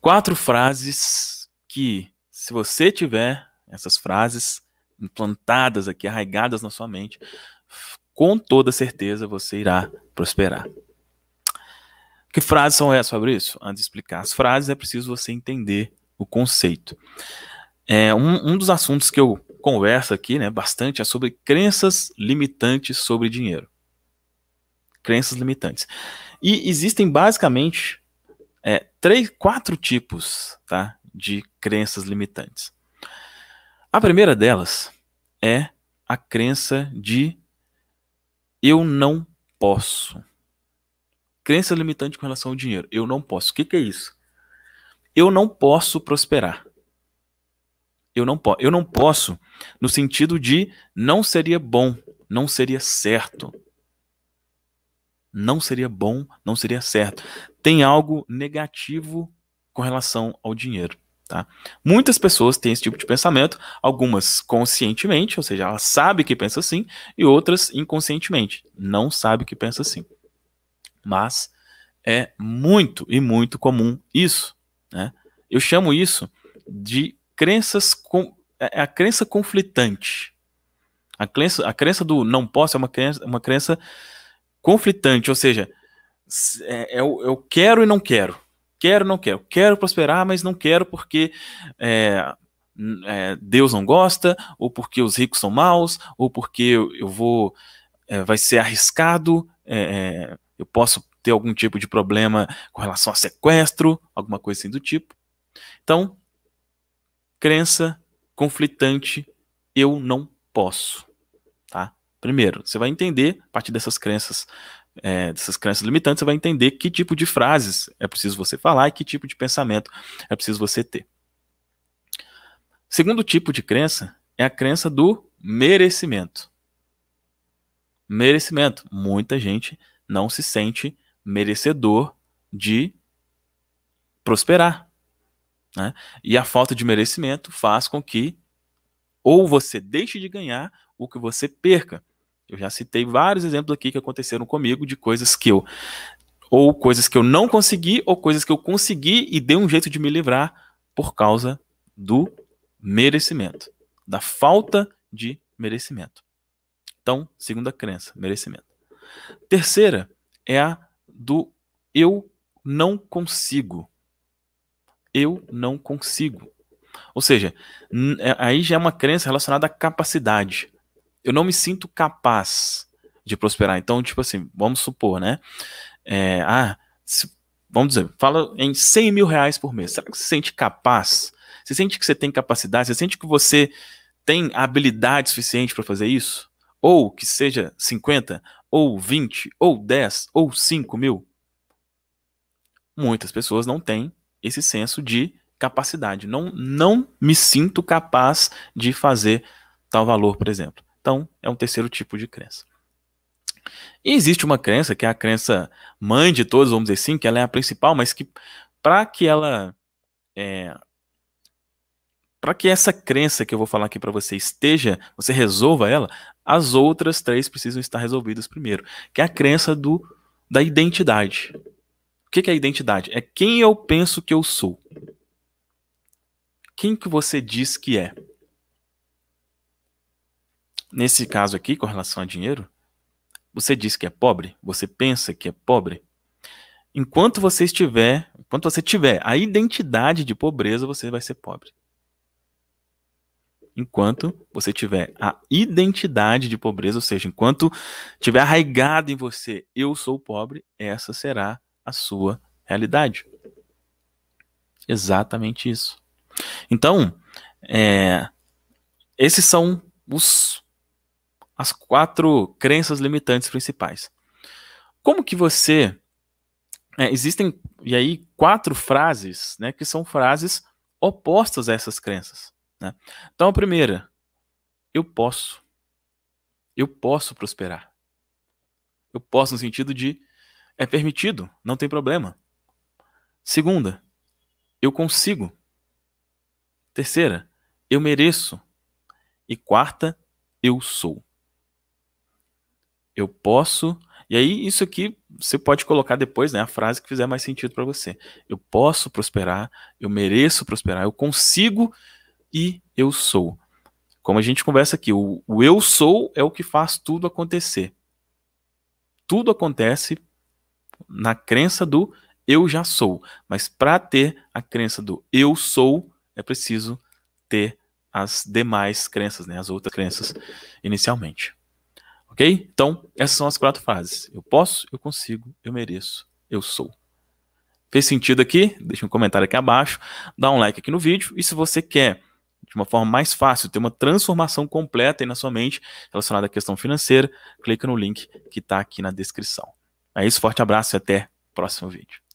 quatro frases que, se você tiver essas frases implantadas aqui, arraigadas na sua mente, com toda certeza você irá prosperar. Que frases são essas, Fabrício? Antes de explicar as frases, é preciso você entender o conceito. É, um, um dos assuntos que eu converso aqui né, bastante é sobre crenças limitantes sobre dinheiro. Crenças limitantes. E existem basicamente é, três, quatro tipos tá, de crenças limitantes. A primeira delas é a crença de eu não posso. Crença limitante com relação ao dinheiro. Eu não posso. O que, que é isso? Eu não posso prosperar. Eu não, po eu não posso, no sentido de não seria bom, não seria certo. Não seria bom, não seria certo tem algo negativo com relação ao dinheiro. Tá? Muitas pessoas têm esse tipo de pensamento, algumas conscientemente, ou seja, ela sabe que pensa assim, e outras inconscientemente, não sabe que pensa assim. Mas é muito e muito comum isso. Né? Eu chamo isso de crenças com, é, é a crença conflitante. A crença, a crença do não posso é uma crença, uma crença conflitante, ou seja, é, eu, é eu quero e não quero. Quero, não quero. Quero prosperar, mas não quero porque é, é, Deus não gosta, ou porque os ricos são maus, ou porque eu, eu vou. É, vai ser arriscado, é, é, eu posso ter algum tipo de problema com relação a sequestro, alguma coisa assim do tipo. Então, crença conflitante, eu não posso. Tá? Primeiro, você vai entender, a partir dessas crenças é, dessas crenças limitantes, você vai entender que tipo de frases é preciso você falar e que tipo de pensamento é preciso você ter. Segundo tipo de crença é a crença do merecimento. Merecimento. Muita gente não se sente merecedor de prosperar. Né? E a falta de merecimento faz com que ou você deixe de ganhar ou que você perca. Eu já citei vários exemplos aqui que aconteceram comigo de coisas que eu ou coisas que eu não consegui ou coisas que eu consegui e dei um jeito de me livrar por causa do merecimento, da falta de merecimento. Então, segunda crença, merecimento. Terceira é a do eu não consigo. Eu não consigo. Ou seja, é, aí já é uma crença relacionada à capacidade eu não me sinto capaz de prosperar. Então, tipo assim, vamos supor, né? É, ah, se, vamos dizer, fala em 100 mil reais por mês. Será que você se sente capaz? Você sente que você tem capacidade? Você sente que você tem habilidade suficiente para fazer isso? Ou que seja 50, ou 20, ou 10, ou 5 mil? Muitas pessoas não têm esse senso de capacidade. Não, não me sinto capaz de fazer tal valor, por exemplo. Então, é um terceiro tipo de crença. E existe uma crença, que é a crença mãe de todos, vamos dizer assim, que ela é a principal, mas que para que ela. É, para que essa crença que eu vou falar aqui para você esteja, você resolva ela, as outras três precisam estar resolvidas primeiro, que é a crença do, da identidade. O que, que é a identidade? É quem eu penso que eu sou. Quem que você diz que é? Nesse caso aqui, com relação a dinheiro, você diz que é pobre, você pensa que é pobre. Enquanto você estiver, enquanto você tiver a identidade de pobreza, você vai ser pobre. Enquanto você tiver a identidade de pobreza, ou seja, enquanto tiver arraigado em você, eu sou pobre, essa será a sua realidade. Exatamente isso. Então, é, esses são os as quatro crenças limitantes principais. Como que você. É, existem, e aí, quatro frases, né, que são frases opostas a essas crenças. Né? Então, a primeira, eu posso. Eu posso prosperar. Eu posso no sentido de é permitido, não tem problema. Segunda, eu consigo. Terceira, eu mereço. E quarta, eu sou eu posso. E aí, isso aqui você pode colocar depois, né? A frase que fizer mais sentido para você. Eu posso prosperar, eu mereço prosperar, eu consigo e eu sou. Como a gente conversa aqui, o, o eu sou é o que faz tudo acontecer. Tudo acontece na crença do eu já sou. Mas para ter a crença do eu sou, é preciso ter as demais crenças, né? As outras crenças inicialmente. Ok? Então, essas são as quatro fases. Eu posso, eu consigo, eu mereço, eu sou. Fez sentido aqui? Deixa um comentário aqui abaixo, dá um like aqui no vídeo e se você quer de uma forma mais fácil, ter uma transformação completa aí na sua mente relacionada à questão financeira, clica no link que está aqui na descrição. É isso, forte abraço e até o próximo vídeo.